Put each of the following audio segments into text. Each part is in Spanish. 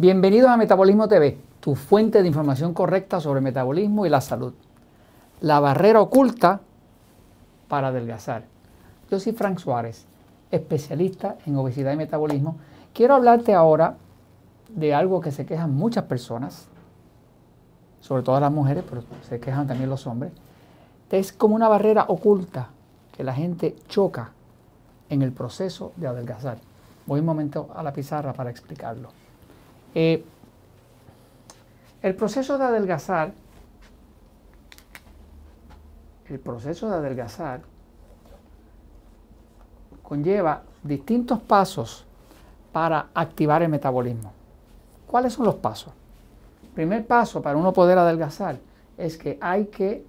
Bienvenidos a Metabolismo TV, tu fuente de información correcta sobre metabolismo y la salud. La barrera oculta para adelgazar. Yo soy Frank Suárez, especialista en obesidad y metabolismo. Quiero hablarte ahora de algo que se quejan muchas personas, sobre todo las mujeres, pero se quejan también los hombres. Es como una barrera oculta que la gente choca en el proceso de adelgazar. Voy un momento a la pizarra para explicarlo. Eh, el proceso de adelgazar, el proceso de adelgazar conlleva distintos pasos para activar el metabolismo. ¿Cuáles son los pasos? primer paso para uno poder adelgazar es que hay que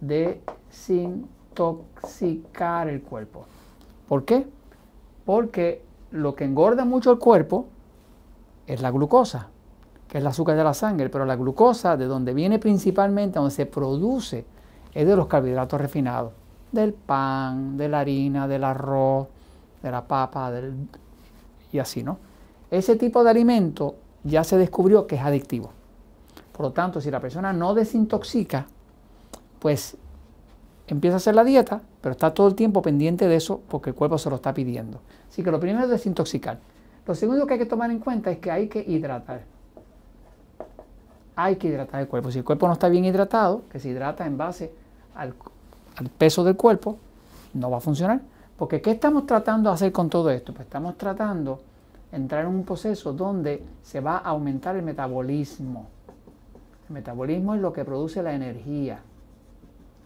desintoxicar el cuerpo. ¿Por qué? Porque lo que engorda mucho el cuerpo es la glucosa, que es el azúcar de la sangre, pero la glucosa de donde viene principalmente, donde se produce, es de los carbohidratos refinados, del pan, de la harina, del arroz, de la papa, del... y así, ¿no? Ese tipo de alimento ya se descubrió que es adictivo. Por lo tanto, si la persona no desintoxica, pues empieza a hacer la dieta, pero está todo el tiempo pendiente de eso porque el cuerpo se lo está pidiendo. Así que lo primero es desintoxicar. Lo segundo que hay que tomar en cuenta es que hay que hidratar. Hay que hidratar el cuerpo. Si el cuerpo no está bien hidratado, que se hidrata en base al, peso del cuerpo, no va a funcionar. Porque ¿qué estamos tratando de hacer con todo esto? Pues estamos tratando de entrar en un proceso donde se va a aumentar el metabolismo. El metabolismo es lo que produce la energía.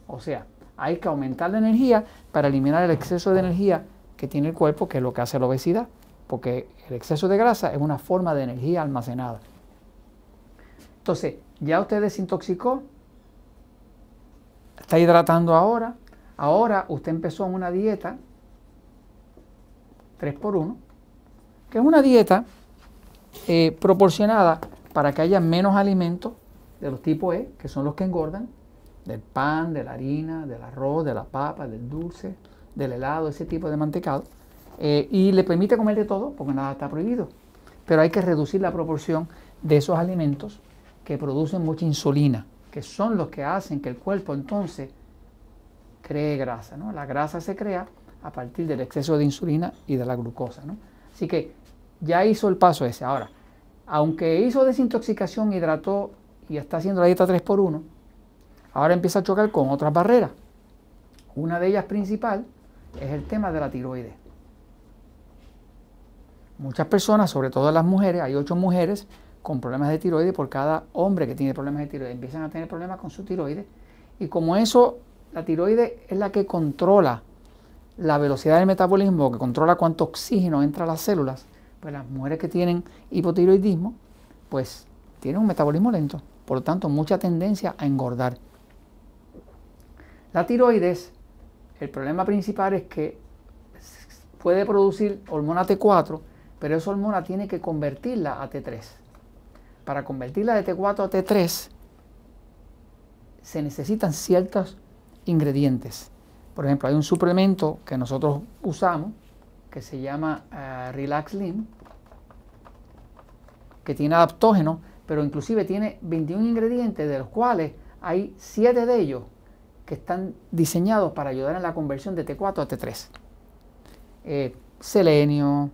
O sea, hay que aumentar la energía para eliminar el exceso de energía que tiene el cuerpo, que es lo que hace la obesidad porque el exceso de grasa es una forma de energía almacenada. Entonces, ya usted desintoxicó, está hidratando ahora, ahora usted empezó en una dieta 3x1, que es una dieta eh, proporcionada para que haya menos alimentos de los tipos E, que son los que engordan, del pan, de la harina, del arroz, de la papa, del dulce, del helado, ese tipo de mantecado eh, y le permite comer de todo porque nada está prohibido. Pero hay que reducir la proporción de esos alimentos que producen mucha insulina, que son los que hacen que el cuerpo entonces cree grasa. La grasa se crea a partir del exceso de insulina y de la glucosa. Así que ya hizo el paso ese. Ahora, aunque hizo desintoxicación, hidrató y está haciendo la dieta 3x1, ahora empieza a chocar con otras barreras. Una de ellas principal es el tema de la tiroides. Muchas personas, sobre todo las mujeres, hay ocho mujeres con problemas de tiroides por cada hombre que tiene problemas de tiroides. Empiezan a tener problemas con su tiroides. Y como eso, la tiroides es la que controla la velocidad del metabolismo, que controla cuánto oxígeno entra a las células, pues las mujeres que tienen hipotiroidismo, pues tienen un metabolismo lento. Por lo tanto, mucha tendencia a engordar. La tiroides, el problema principal es que puede producir hormona T4 pero esa hormona tiene que convertirla a T3. Para convertirla de T4 a T3 se necesitan ciertos ingredientes. Por ejemplo, hay un suplemento que nosotros usamos que se llama eh, Relax Lim, que tiene adaptógeno, pero inclusive tiene 21 ingredientes, de los cuales hay 7 de ellos que están diseñados para ayudar en la conversión de T4 a T3. Eh, selenio,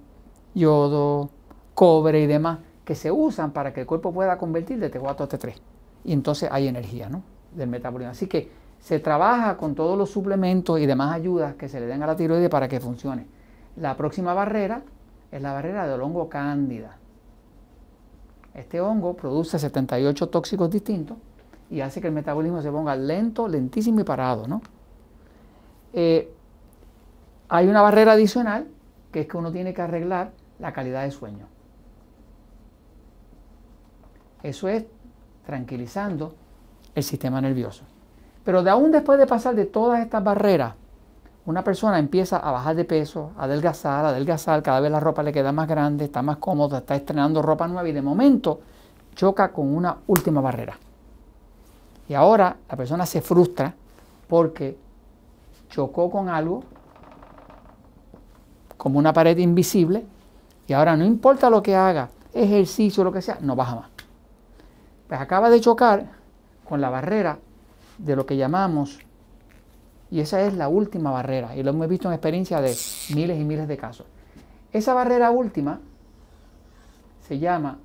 yodo, cobre y demás, que se usan para que el cuerpo pueda convertir de T4 a T3. Y entonces hay energía ¿no? del metabolismo. Así que se trabaja con todos los suplementos y demás ayudas que se le den a la tiroides para que funcione. La próxima barrera es la barrera del hongo cándida. Este hongo produce 78 tóxicos distintos y hace que el metabolismo se ponga lento, lentísimo y parado. ¿no? Eh, hay una barrera adicional que es que uno tiene que arreglar la calidad de sueño. Eso es tranquilizando el sistema nervioso. Pero de aún después de pasar de todas estas barreras, una persona empieza a bajar de peso, a adelgazar, adelgazar, cada vez la ropa le queda más grande, está más cómoda, está estrenando ropa nueva y de momento choca con una última barrera. Y ahora la persona se frustra porque chocó con algo como una pared invisible y ahora no importa lo que haga, ejercicio, lo que sea, no baja más. Pues acaba de chocar con la barrera de lo que llamamos, y esa es la última barrera, y lo hemos visto en experiencia de miles y miles de casos. Esa barrera última se llama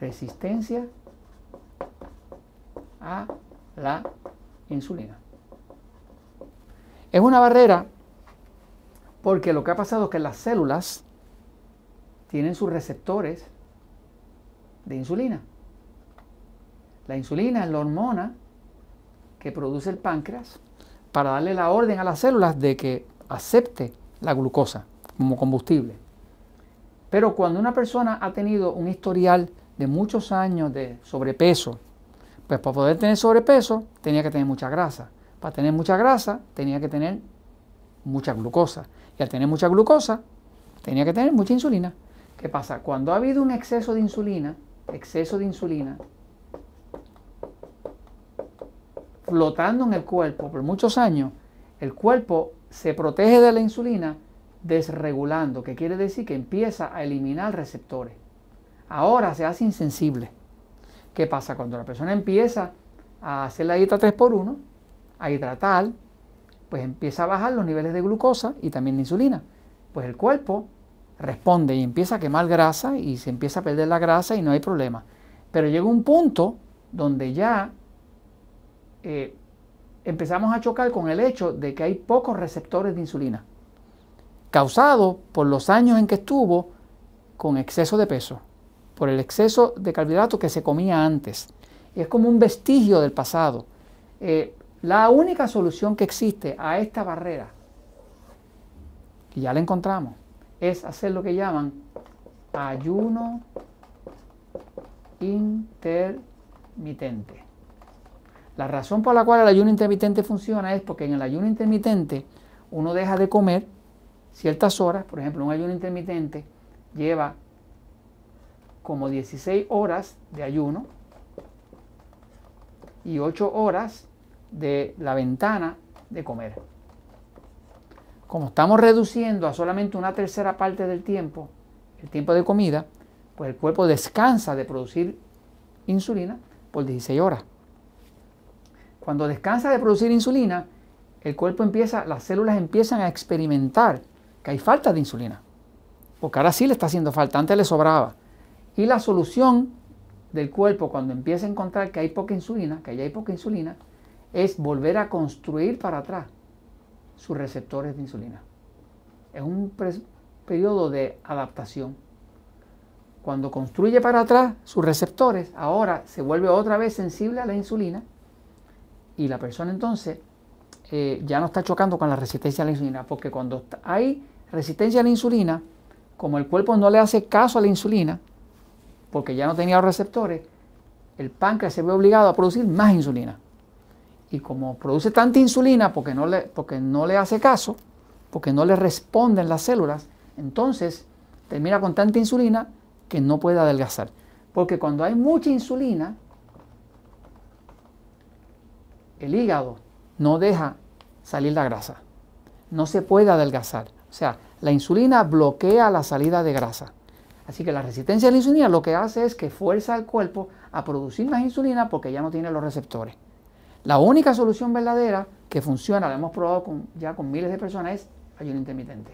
resistencia a la insulina. Es una barrera porque lo que ha pasado es que las células tienen sus receptores de insulina. La insulina es la hormona que produce el páncreas para darle la orden a las células de que acepte la glucosa como combustible. Pero cuando una persona ha tenido un historial de muchos años de sobrepeso, pues para poder tener sobrepeso tenía que tener mucha grasa. Para tener mucha grasa tenía que tener mucha glucosa. Y al tener mucha glucosa tenía que tener mucha insulina. ¿Qué pasa? Cuando ha habido un exceso de insulina, exceso de insulina, flotando en el cuerpo por muchos años, el cuerpo se protege de la insulina desregulando, que quiere decir que empieza a eliminar receptores. Ahora se hace insensible. ¿Qué pasa? Cuando la persona empieza a hacer la dieta 3x1, a hidratar, pues empieza a bajar los niveles de glucosa y también de insulina. Pues el cuerpo responde y empieza a quemar grasa y se empieza a perder la grasa y no hay problema. Pero llega un punto donde ya eh, empezamos a chocar con el hecho de que hay pocos receptores de insulina, causado por los años en que estuvo con exceso de peso, por el exceso de carbohidratos que se comía antes. Es como un vestigio del pasado. Eh, la única solución que existe a esta barrera, y ya la encontramos, es hacer lo que llaman ayuno intermitente. La razón por la cual el ayuno intermitente funciona es porque en el ayuno intermitente uno deja de comer ciertas horas, por ejemplo, un ayuno intermitente lleva como 16 horas de ayuno y 8 horas de la ventana de comer como estamos reduciendo a solamente una tercera parte del tiempo, el tiempo de comida, pues el cuerpo descansa de producir insulina por 16 horas. Cuando descansa de producir insulina, el cuerpo empieza, las células empiezan a experimentar que hay falta de insulina. Porque ahora sí le está haciendo falta, antes le sobraba. Y la solución del cuerpo cuando empieza a encontrar que hay poca insulina, que ya hay poca insulina, es volver a construir para atrás sus receptores de insulina. Es un periodo de adaptación. Cuando construye para atrás sus receptores, ahora se vuelve otra vez sensible a la insulina y la persona entonces eh, ya no está chocando con la resistencia a la insulina, porque cuando hay resistencia a la insulina, como el cuerpo no le hace caso a la insulina, porque ya no tenía los receptores, el páncreas se ve obligado a producir más insulina. Y como produce tanta insulina porque no le, porque no le hace caso, porque no le responden las células, entonces termina con tanta insulina que no puede adelgazar. Porque cuando hay mucha insulina, el hígado no deja salir la grasa. No se puede adelgazar. O sea, la insulina bloquea la salida de grasa. Así que la resistencia a la insulina lo que hace es que fuerza al cuerpo a producir más insulina porque ya no tiene los receptores. La única solución verdadera que funciona, lo hemos probado con, ya con miles de personas, es ayuno intermitente.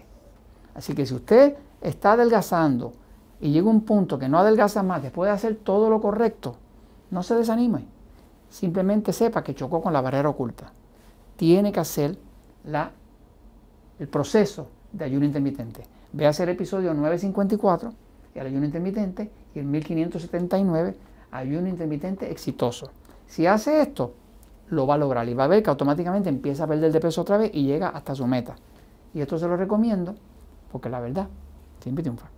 Así que si usted está adelgazando y llega un punto que no adelgaza más después de hacer todo lo correcto, no se desanime. Simplemente sepa que chocó con la barrera oculta. Tiene que hacer la, el proceso de ayuno intermitente. Ve a hacer el episodio 954, el ayuno intermitente, y el 1579, ayuno intermitente exitoso. Si hace esto, lo va a lograr y va a ver que automáticamente empieza a perder de peso otra vez y llega hasta su meta. Y esto se lo recomiendo porque la verdad siempre triunfa.